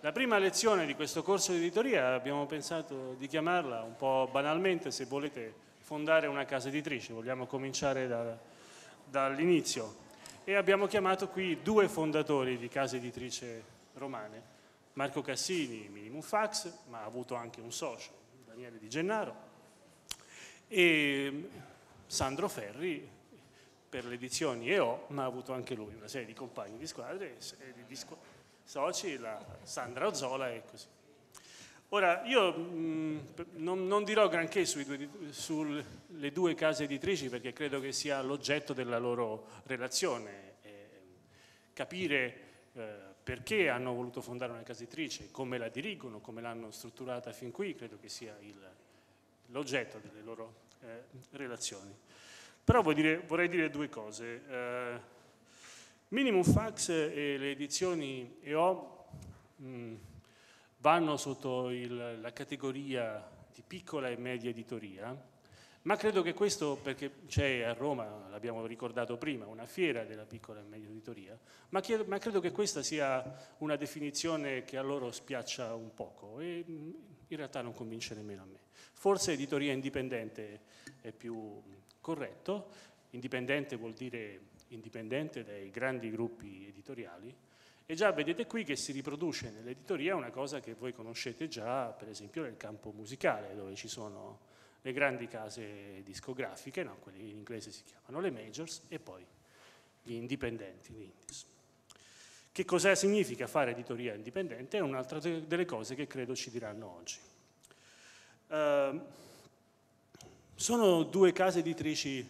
La prima lezione di questo corso di editoria abbiamo pensato di chiamarla un po' banalmente se volete fondare una casa editrice, vogliamo cominciare da, dall'inizio e abbiamo chiamato qui due fondatori di case editrice romane, Marco Cassini, Minimum Fax, ma ha avuto anche un socio, Daniele Di Gennaro, e Sandro Ferri per le edizioni EO, ma ha avuto anche lui una serie di compagni di squadra e di squadre soci, la Sandra Ozzola e così. Ora, io mh, mm, non, non, dirò granché sulle due case editrici perché credo che sia l'oggetto della loro relazione. E capire eh, perché hanno voluto fondare una casa editrice, come la dirigono, come l'hanno strutturata fin qui, credo che sia l'oggetto delle loro eh, relazioni. Però dire, vorrei dire due cose. Eh, Minimum Fax e le edizioni EO mh, mm, vanno sotto il, la categoria di piccola e media editoria, ma credo che questo, perché c'è a Roma, l'abbiamo ricordato prima, una fiera della piccola e media editoria, ma, che, ma, credo che questa sia una definizione che a loro spiaccia un poco e mm, in realtà non convince nemmeno a me. Forse editoria indipendente è più corretto, indipendente vuol dire indipendente dai grandi gruppi editoriali e già vedete qui che si riproduce nell'editoria una cosa che voi conoscete già, per esempio nel campo musicale, dove ci sono le grandi case discografiche, no? quelle in inglese si chiamano le majors, e poi gli indipendenti, gli indies. Che cosa significa fare editoria indipendente? È un'altra delle cose che credo ci diranno oggi. Uh, sono due case editrici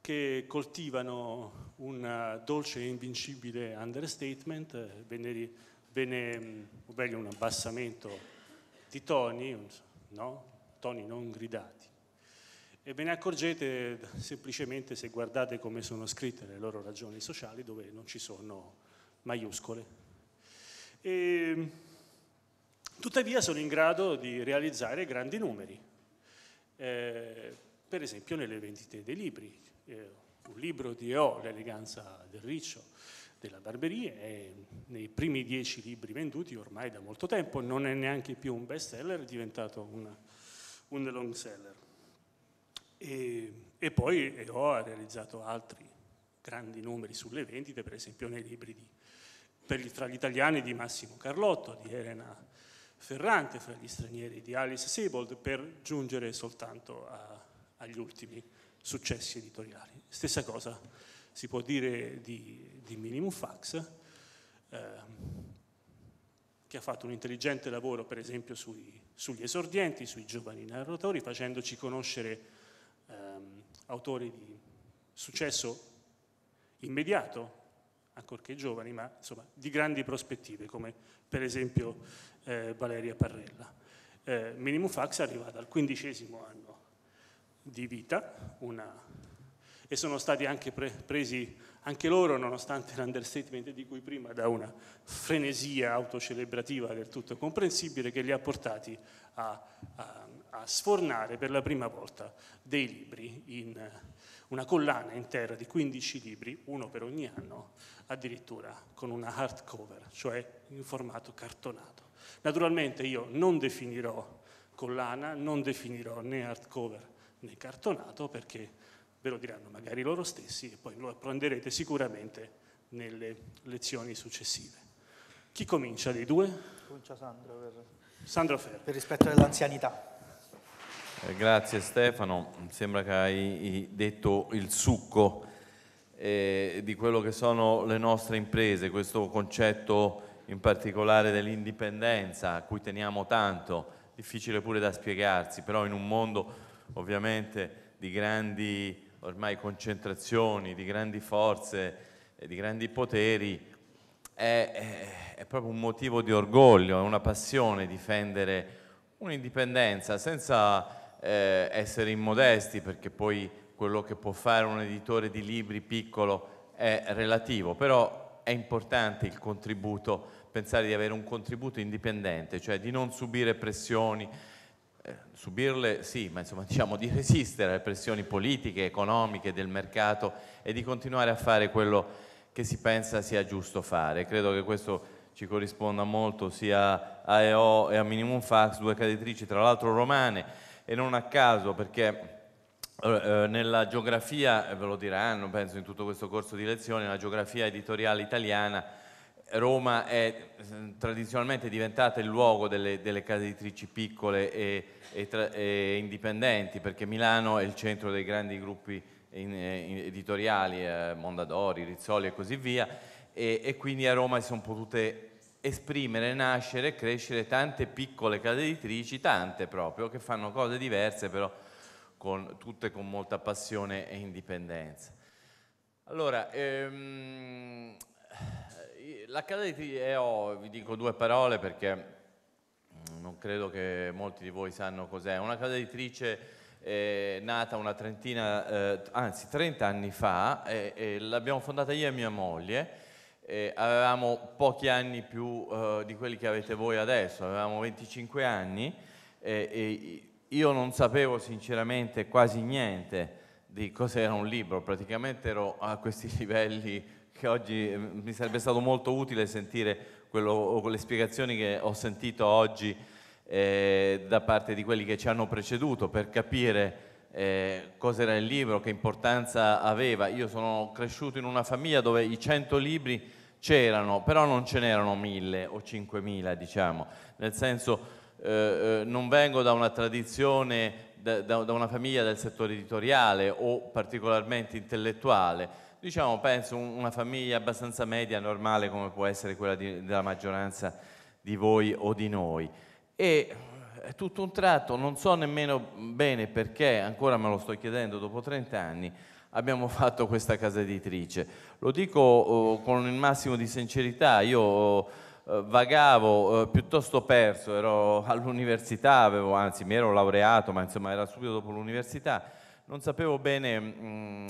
che coltivano un eh, dolce e invincibile understatement, eh, venne, venne, mm, meglio un abbassamento di toni, no? toni non gridati. E ve ne accorgete semplicemente se guardate come sono scritte le loro ragioni sociali dove non ci sono maiuscole. E, mm, tuttavia sono in grado di realizzare grandi numeri. Eh, per esempio nelle vendite dei libri. Eh, un libro di E.O., L'eleganza del riccio, della Barberie, è nei primi dieci libri venduti ormai da molto tempo, non è neanche più un best seller, è diventato una, un long seller. E, e poi E.O. ha realizzato altri grandi numeri sulle vendite, per esempio nei libri di, gli, tra gli italiani di Massimo Carlotto, di Elena Ferrante, fra gli stranieri di Alice Sebold, per giungere soltanto a, agli ultimi successi editoriali. Stessa cosa si può dire di, di Minimum Fax, eh, che ha fatto un intelligente lavoro per esempio sui, sugli esordienti, sui giovani narratori, facendoci conoscere ehm, autori di successo immediato, ancorché giovani, ma insomma di grandi prospettive, come per esempio eh, Valeria Parrella. Eh, Minimum Fax è arrivata al quindicesimo anno di vita, una, e sono stati anche pre, presi anche loro, nonostante l'understatement di cui prima, da una frenesia autocelebrativa del tutto comprensibile che li ha portati a, a, a sfornare per la prima volta dei libri in una collana intera di 15 libri, uno per ogni anno, addirittura con una hardcover, cioè in formato cartonato. Naturalmente io non definirò collana, non definirò né hardcover né cartonato perché ve lo diranno magari loro stessi e poi lo apprenderete sicuramente nelle lezioni successive. Chi comincia dei due? Comincia Sandro. Per, Sandro Ferro. Per rispetto dell'anzianità. Eh, grazie Stefano, sembra che hai detto il succo eh, di quello che sono le nostre imprese, questo concetto in particolare dell'indipendenza a cui teniamo tanto, difficile pure da spiegarsi, però in un mondo ovviamente di grandi ormai concentrazioni, di grandi forze, eh, di grandi poteri, è, è proprio un motivo di orgoglio, è una passione difendere un'indipendenza senza eh, essere immodesti perché poi quello che può fare un editore di libri piccolo è relativo, però è importante il contributo, pensare di avere un contributo indipendente, cioè di non subire pressioni, eh, subirle sì, ma insomma diciamo di resistere alle pressioni politiche, economiche, del mercato e di continuare a fare quello che si pensa sia giusto fare. Credo che questo ci corrisponda molto sia a EO e a Minimum Fax, due caditrici tra l'altro romane e non a caso perché eh, eh, nella geografia, ve lo diranno penso in tutto questo corso di lezione, la geografia editoriale italiana Roma è mm, tradizionalmente diventata il luogo delle, delle case editrici piccole e, e, tra, e, indipendenti, perché Milano è il centro dei grandi gruppi in, eh, in editoriali, eh, Mondadori, Rizzoli e così via, e, e quindi a Roma si sono potute esprimere, nascere, e crescere tante piccole case editrici, tante proprio, che fanno cose diverse però con, tutte con molta passione e indipendenza. Allora, ehm, la casa di Teo, eh, oh, vi dico due parole perché mm, non credo che molti di voi sanno cos'è, è una casa editrice eh, nata una trentina, eh, anzi 30 anni fa, eh, eh, l'abbiamo fondata io e mia moglie, eh, avevamo pochi anni più eh, di quelli che avete voi adesso, avevamo 25 anni e io non sapevo sinceramente quasi niente di cos'era un libro, praticamente ero a questi livelli che oggi ehm, mi sarebbe stato molto utile sentire quello, le spiegazioni che ho sentito oggi eh, da parte di quelli che ci hanno preceduto per capire eh, cosa il libro, che importanza aveva. Io sono cresciuto in una famiglia dove i 100 libri c'erano, però non ce n'erano mille o 5.000, diciamo, nel senso eh, eh, non vengo da una tradizione, da, da, una famiglia del settore editoriale o particolarmente intellettuale, diciamo penso una famiglia abbastanza media, normale come può essere quella di, della maggioranza di voi o di noi. E eh, tutto un tratto, non so nemmeno bene perché, ancora me lo sto chiedendo dopo 30 anni, abbiamo fatto questa casa editrice. Lo dico oh, con il massimo di sincerità, io... Oh, eh, vagavo eh, piuttosto perso, ero all'università, avevo, anzi mi ero laureato, ma insomma era subito dopo l'università, non sapevo bene mh,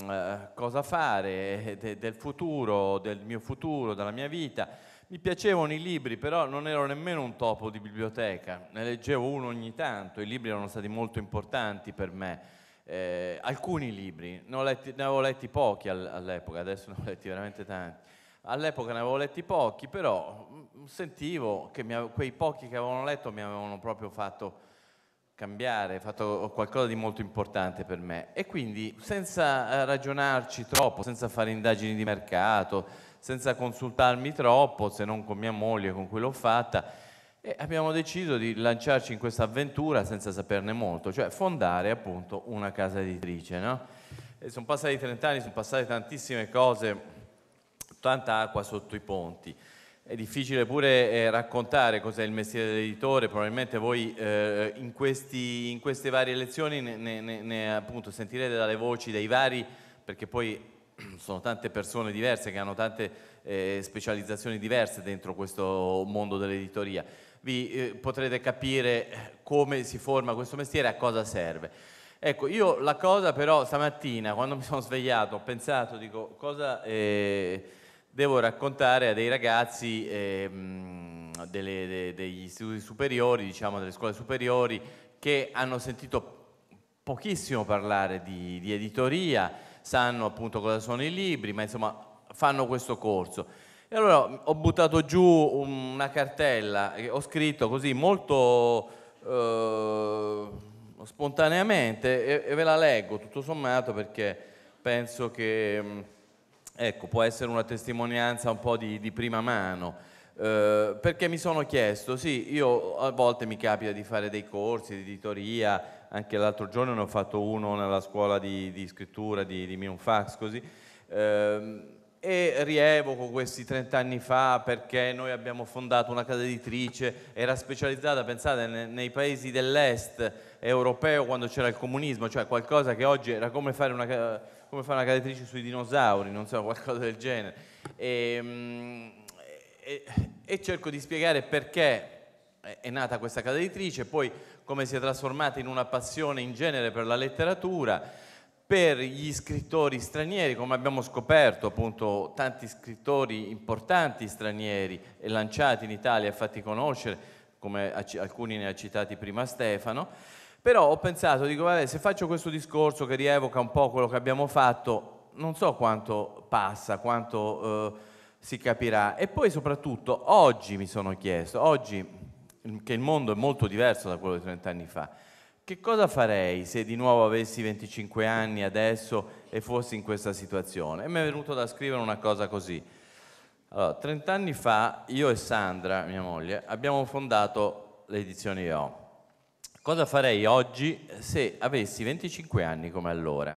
mm, eh, cosa fare de, del futuro, del mio futuro, della mia vita. Mi piacevano i libri, però non ero nemmeno un topo di biblioteca, ne leggevo uno ogni tanto, i libri erano stati molto importanti per me. Eh, alcuni libri, ne, letti, ne, avevo letti pochi all'epoca, adesso ne ho letti veramente tanti. All'epoca ne avevo letti pochi, però sentivo che mi, quei pochi che avevano letto mi avevano proprio fatto cambiare, fatto qualcosa di molto importante per me. E quindi senza eh, ragionarci troppo, senza fare indagini di mercato, senza consultarmi troppo, se non con mia moglie con cui l'ho fatta, abbiamo deciso di lanciarci in questa avventura senza saperne molto, cioè fondare appunto una casa editrice. No? sono passati 30 anni, sono passate tantissime cose, tanta acqua sotto i ponti. È difficile pure eh, raccontare cos'è il mestiere dell'editore, probabilmente voi eh, in, questi, in, queste varie lezioni ne, ne, ne appunto, sentirete dalle voci dei vari, perché poi sono tante persone diverse che hanno tante eh, specializzazioni diverse dentro questo mondo dell'editoria. Vi eh, potrete capire eh, come si forma questo mestiere e a cosa serve. Ecco, io la cosa però stamattina, quando mi sono svegliato, ho pensato, dico, cosa eh, devo raccontare a dei ragazzi ehm, delle, de, degli istituti superiori, diciamo delle scuole superiori, che hanno sentito pochissimo parlare di, di editoria, sanno appunto cosa sono i libri, ma insomma fanno questo corso. E allora ho buttato giù una cartella, ho scritto così molto eh, spontaneamente e, e, ve la leggo tutto sommato perché penso che mm, ecco, può essere una testimonianza un po' di, di prima mano. Eh, perché mi sono chiesto, sì, io a volte mi capita di fare dei corsi di editoria, anche l'altro giorno ne ho fatto uno nella scuola di, di scrittura di, di Mionfax, così, eh, e rievoco questi 30 anni fa perché noi abbiamo fondato una casa editrice, era specializzata, pensate, nei, nei paesi dell'est europeo quando c'era il comunismo, cioè qualcosa che oggi era come fare una come fa una carattrice sui dinosauri, non so, qualcosa del genere. E, ehm, e, e cerco di spiegare perché è nata questa casa editrice, poi come si è trasformata in una passione in genere per la letteratura, per gli scrittori stranieri, come abbiamo scoperto appunto tanti scrittori importanti stranieri e lanciati in Italia e fatti conoscere, come alcuni ne ha citati prima Stefano, però ho pensato, dico, vabbè, se faccio questo discorso che rievoca un po' quello che abbiamo fatto, non so quanto passa, quanto eh, si capirà. E poi soprattutto oggi mi sono chiesto, oggi mm, che il mondo è molto diverso da quello di 30 anni fa, che cosa farei se di nuovo avessi 25 anni adesso e fossi in questa situazione? E mi è venuto da scrivere una cosa così. Allora, 30 anni fa io e Sandra, mia moglie, abbiamo fondato l'edizione edizioni Cosa farei oggi se avessi 25 anni come allora?